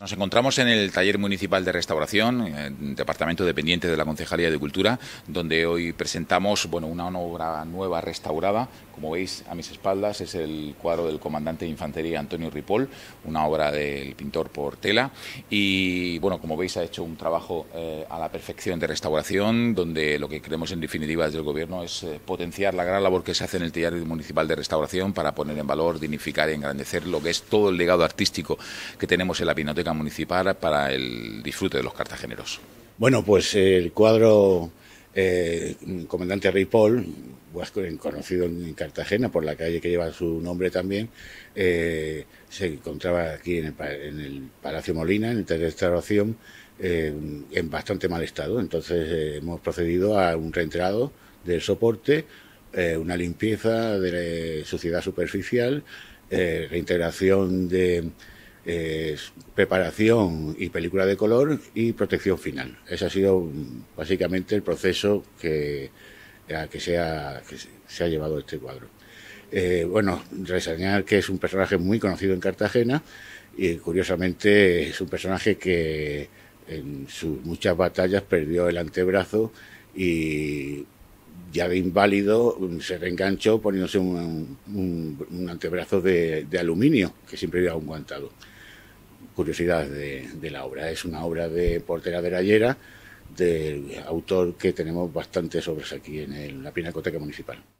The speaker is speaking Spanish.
Nos encontramos en el taller municipal de restauración, eh, departamento dependiente de la Concejalía de Cultura, donde hoy presentamos bueno, una obra nueva restaurada. Como veis a mis espaldas es el cuadro del comandante de infantería Antonio Ripoll, una obra del pintor Portela. Y bueno, como veis ha hecho un trabajo eh, a la perfección de restauración, donde lo que creemos en definitiva desde el gobierno es eh, potenciar la gran labor que se hace en el taller municipal de restauración para poner en valor, dignificar y engrandecer lo que es todo el legado artístico que tenemos en la Pinoteca municipal para el disfrute de los cartageneros. Bueno, pues el cuadro eh, Comandante Ripoll, pues, conocido en Cartagena por la calle que lleva su nombre también, eh, se encontraba aquí en el, Palacio Molina, en el de restauración, eh, en bastante mal estado. Entonces eh, hemos procedido a un reentrado del soporte, una limpieza de la suciedad superficial, reintegración de preparación y película de color y protección final. Ese ha sido mm, básicamente el proceso que, que, se ha, se ha llevado este cuadro. Eh, bueno, reseñar que es un personaje muy conocido en Cartagena y curiosamente es un personaje que en sus muchas batallas perdió el antebrazo y ya de inválido mm, se reenganchó poniéndose un, antebrazo de, aluminio que siempre había aguantado. Curiosidad de, la obra. Es una obra de Portera de Verallera, del autor que tenemos bastantes obras aquí en la Pinacoteca Municipal.